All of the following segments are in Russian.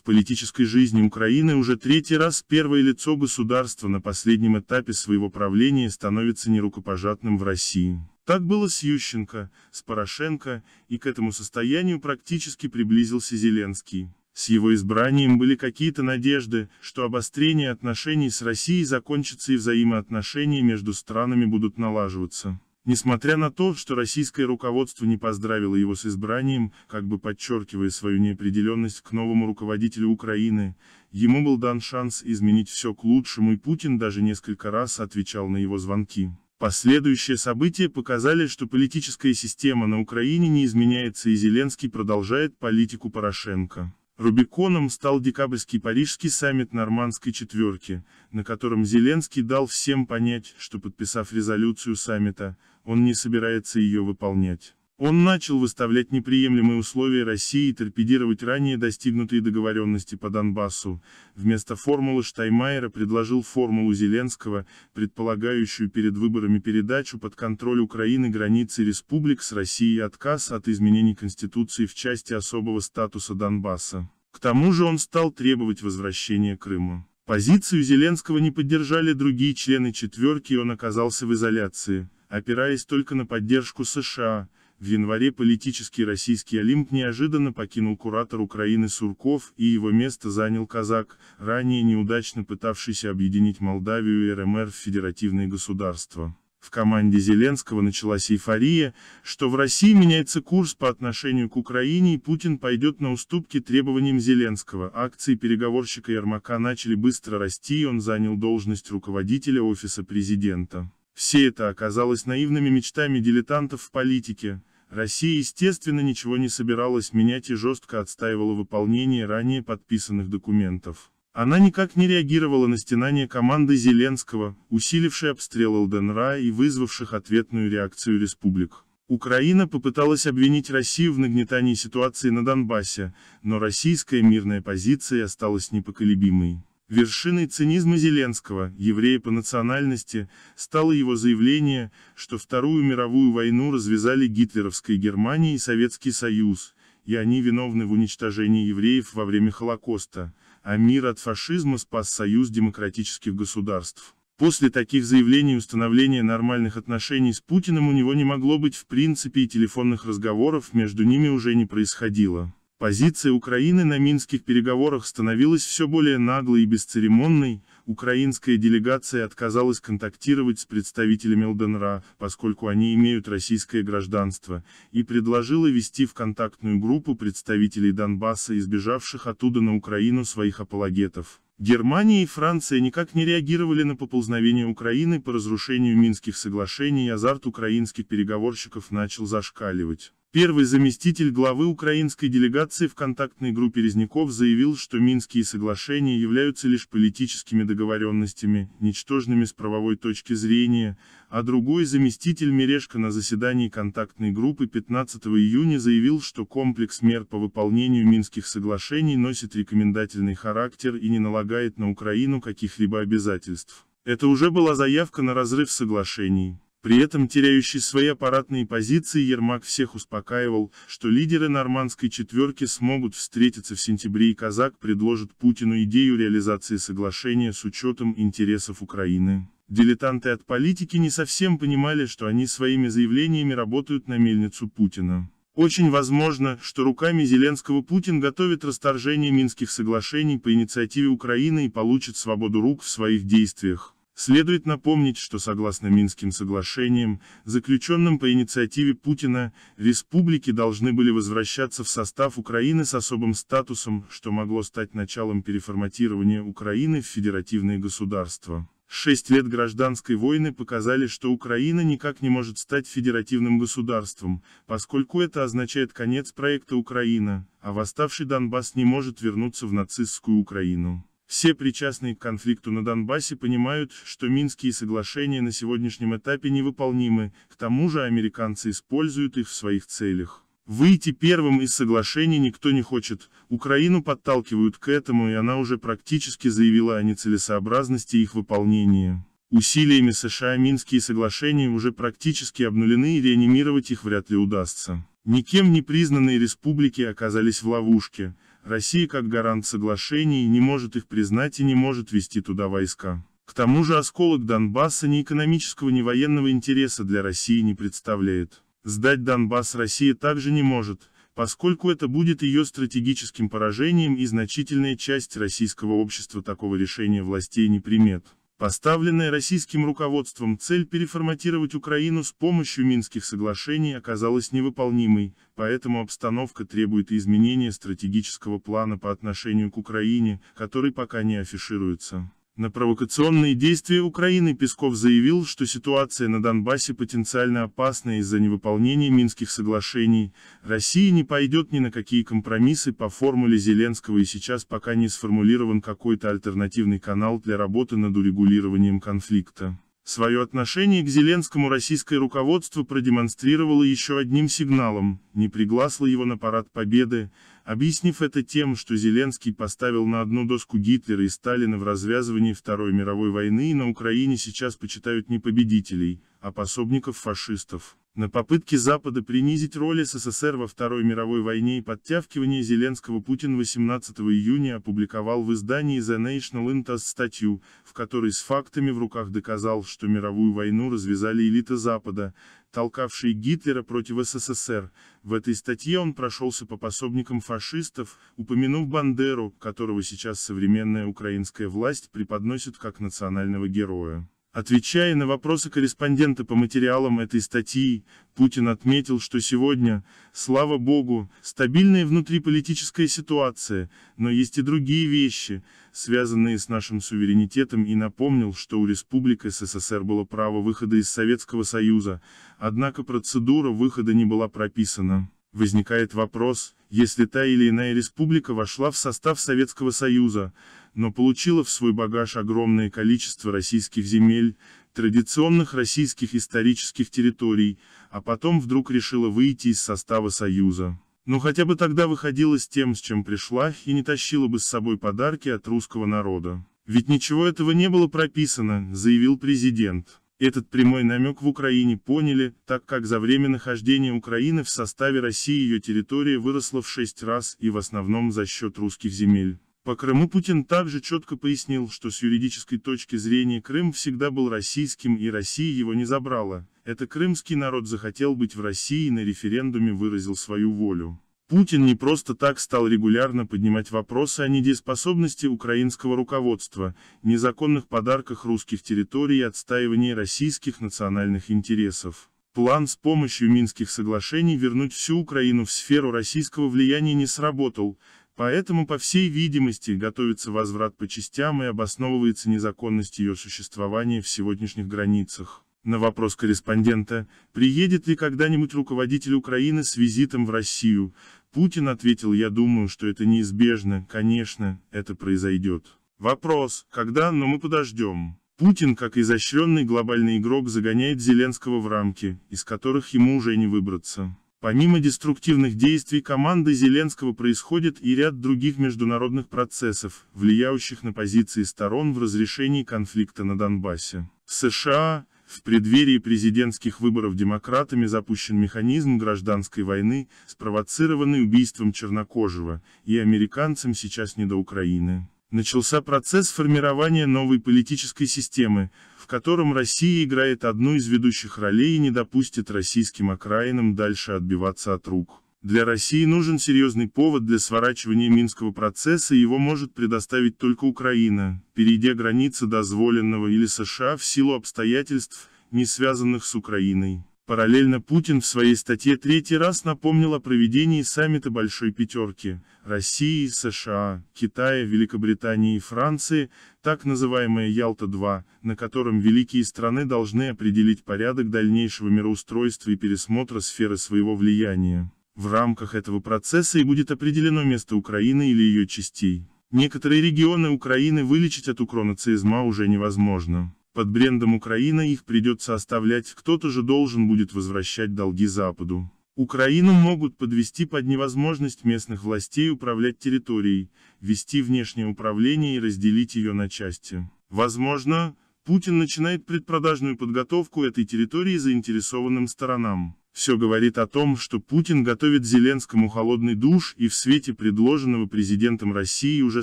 В политической жизни Украины уже третий раз первое лицо государства на последнем этапе своего правления становится нерукопожатным в России. Так было с Ющенко, с Порошенко, и к этому состоянию практически приблизился Зеленский. С его избранием были какие-то надежды, что обострение отношений с Россией закончится и взаимоотношения между странами будут налаживаться. Несмотря на то, что российское руководство не поздравило его с избранием, как бы подчеркивая свою неопределенность к новому руководителю Украины, ему был дан шанс изменить все к лучшему и Путин даже несколько раз отвечал на его звонки. Последующие события показали, что политическая система на Украине не изменяется и Зеленский продолжает политику Порошенко. Рубиконом стал декабрьский парижский саммит нормандской четверки, на котором Зеленский дал всем понять, что подписав резолюцию саммита, он не собирается ее выполнять. Он начал выставлять неприемлемые условия России и торпедировать ранее достигнутые договоренности по Донбассу. Вместо формулы Штаймайера предложил формулу Зеленского, предполагающую перед выборами передачу под контроль Украины границы республик с Россией и отказ от изменений Конституции в части особого статуса Донбасса. К тому же он стал требовать возвращения Крыма. Позицию Зеленского не поддержали другие члены четверки и он оказался в изоляции, опираясь только на поддержку США, в январе политический российский Олимп неожиданно покинул куратор Украины Сурков и его место занял казак, ранее неудачно пытавшийся объединить Молдавию и РМР в федеративные государства. В команде Зеленского началась эйфория, что в России меняется курс по отношению к Украине и Путин пойдет на уступки требованиям Зеленского. Акции переговорщика Ермака начали быстро расти и он занял должность руководителя Офиса Президента. Все это оказалось наивными мечтами дилетантов в политике, Россия, естественно, ничего не собиралась менять и жестко отстаивала выполнение ранее подписанных документов. Она никак не реагировала на стенания команды Зеленского, усилившей обстрел Элденра и вызвавших ответную реакцию республик. Украина попыталась обвинить Россию в нагнетании ситуации на Донбассе, но российская мирная позиция осталась непоколебимой. Вершиной цинизма Зеленского, еврея по национальности, стало его заявление, что Вторую мировую войну развязали гитлеровская Германия и Советский Союз, и они виновны в уничтожении евреев во время Холокоста, а мир от фашизма спас Союз демократических государств. После таких заявлений установления нормальных отношений с Путиным у него не могло быть в принципе и телефонных разговоров между ними уже не происходило. Позиция Украины на минских переговорах становилась все более наглой и бесцеремонной, украинская делегация отказалась контактировать с представителями ЛДНР, поскольку они имеют российское гражданство, и предложила вести в контактную группу представителей Донбасса, избежавших оттуда на Украину своих апологетов. Германия и Франция никак не реагировали на поползновение Украины по разрушению Минских соглашений и азарт украинских переговорщиков начал зашкаливать. Первый заместитель главы украинской делегации в контактной группе Резняков заявил, что Минские соглашения являются лишь политическими договоренностями, ничтожными с правовой точки зрения, а другой заместитель Мережко на заседании контактной группы 15 июня заявил, что комплекс мер по выполнению Минских соглашений носит рекомендательный характер и не налагает на Украину каких-либо обязательств. Это уже была заявка на разрыв соглашений. При этом теряющий свои аппаратные позиции Ермак всех успокаивал, что лидеры нормандской четверки смогут встретиться в сентябре и Казак предложит Путину идею реализации соглашения с учетом интересов Украины. Дилетанты от политики не совсем понимали, что они своими заявлениями работают на мельницу Путина. Очень возможно, что руками Зеленского Путин готовит расторжение Минских соглашений по инициативе Украины и получит свободу рук в своих действиях. Следует напомнить, что согласно Минским соглашениям, заключенным по инициативе Путина, республики должны были возвращаться в состав Украины с особым статусом, что могло стать началом переформатирования Украины в федеративное государство. Шесть лет гражданской войны показали, что Украина никак не может стать федеративным государством, поскольку это означает конец проекта Украина, а восставший Донбасс не может вернуться в нацистскую Украину. Все причастные к конфликту на Донбассе понимают, что Минские соглашения на сегодняшнем этапе невыполнимы, к тому же американцы используют их в своих целях. Выйти первым из соглашений никто не хочет, Украину подталкивают к этому и она уже практически заявила о нецелесообразности их выполнения. Усилиями США Минские соглашения уже практически обнулены и реанимировать их вряд ли удастся. Никем не признанные республики оказались в ловушке, Россия как гарант соглашений не может их признать и не может вести туда войска. К тому же осколок Донбасса ни экономического, ни военного интереса для России не представляет. Сдать Донбасс Россия также не может, поскольку это будет ее стратегическим поражением и значительная часть российского общества такого решения властей не примет. Поставленная российским руководством цель переформатировать Украину с помощью Минских соглашений оказалась невыполнимой, поэтому обстановка требует изменения стратегического плана по отношению к Украине, который пока не афишируется. На провокационные действия Украины Песков заявил, что ситуация на Донбассе потенциально опасна из-за невыполнения Минских соглашений, Россия не пойдет ни на какие компромиссы по формуле Зеленского и сейчас пока не сформулирован какой-то альтернативный канал для работы над урегулированием конфликта. Свое отношение к Зеленскому российское руководство продемонстрировало еще одним сигналом, не пригласло его на парад победы, объяснив это тем, что Зеленский поставил на одну доску Гитлера и Сталина в развязывании Второй мировой войны и на Украине сейчас почитают не победителей, а пособников фашистов. На попытке Запада принизить роль СССР во Второй мировой войне и подтявкивание Зеленского Путин 18 июня опубликовал в издании The National Interest статью, в которой с фактами в руках доказал, что мировую войну развязали элиты Запада, Толкавший Гитлера против СССР. В этой статье он прошелся по пособникам фашистов, упомянув Бандеру, которого сейчас современная украинская власть преподносит как национального героя. Отвечая на вопросы корреспондента по материалам этой статьи, Путин отметил, что сегодня, слава богу, стабильная внутриполитическая ситуация, но есть и другие вещи, связанные с нашим суверенитетом и напомнил, что у Республик СССР было право выхода из Советского Союза, однако процедура выхода не была прописана. Возникает вопрос, если та или иная республика вошла в состав Советского Союза, но получила в свой багаж огромное количество российских земель, традиционных российских исторических территорий, а потом вдруг решила выйти из состава Союза. Ну хотя бы тогда выходила с тем, с чем пришла, и не тащила бы с собой подарки от русского народа. Ведь ничего этого не было прописано, заявил президент. Этот прямой намек в Украине поняли, так как за время нахождения Украины в составе России ее территория выросла в шесть раз и в основном за счет русских земель. По Крыму Путин также четко пояснил, что с юридической точки зрения Крым всегда был российским и Россия его не забрала. Это крымский народ захотел быть в России и на референдуме выразил свою волю. Путин не просто так стал регулярно поднимать вопросы о недееспособности украинского руководства, незаконных подарках русских территорий и отстаивании российских национальных интересов. План с помощью Минских соглашений вернуть всю Украину в сферу российского влияния не сработал, поэтому, по всей видимости, готовится возврат по частям и обосновывается незаконность ее существования в сегодняшних границах. На вопрос корреспондента, приедет ли когда-нибудь руководитель Украины с визитом в Россию, Путин ответил, я думаю, что это неизбежно, конечно, это произойдет. Вопрос, когда, но мы подождем. Путин, как изощренный глобальный игрок, загоняет Зеленского в рамки, из которых ему уже не выбраться. Помимо деструктивных действий команды Зеленского происходит и ряд других международных процессов, влияющих на позиции сторон в разрешении конфликта на Донбассе. США, в преддверии президентских выборов демократами запущен механизм гражданской войны, спровоцированный убийством чернокожего, и американцам сейчас не до Украины. Начался процесс формирования новой политической системы, в котором Россия играет одну из ведущих ролей и не допустит российским окраинам дальше отбиваться от рук. Для России нужен серьезный повод для сворачивания Минского процесса, и его может предоставить только Украина, перейдя границы дозволенного или США в силу обстоятельств, не связанных с Украиной. Параллельно Путин в своей статье третий раз напомнил о проведении саммита Большой Пятерки России, США, Китая, Великобритании и Франции, так называемая Ялта-2, на котором великие страны должны определить порядок дальнейшего мироустройства и пересмотра сферы своего влияния. В рамках этого процесса и будет определено место Украины или ее частей. Некоторые регионы Украины вылечить от укроноцизма уже невозможно. Под брендом Украина их придется оставлять, кто-то же должен будет возвращать долги Западу. Украину могут подвести под невозможность местных властей управлять территорией, вести внешнее управление и разделить ее на части. Возможно, Путин начинает предпродажную подготовку этой территории заинтересованным сторонам. Все говорит о том, что Путин готовит Зеленскому холодный душ и в свете предложенного президентом России уже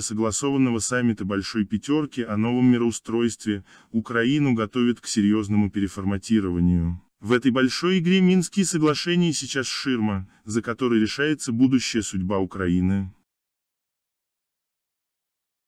согласованного саммита Большой Пятерки о новом мироустройстве, Украину готовит к серьезному переформатированию. В этой большой игре Минские соглашения сейчас ширма, за которой решается будущая судьба Украины.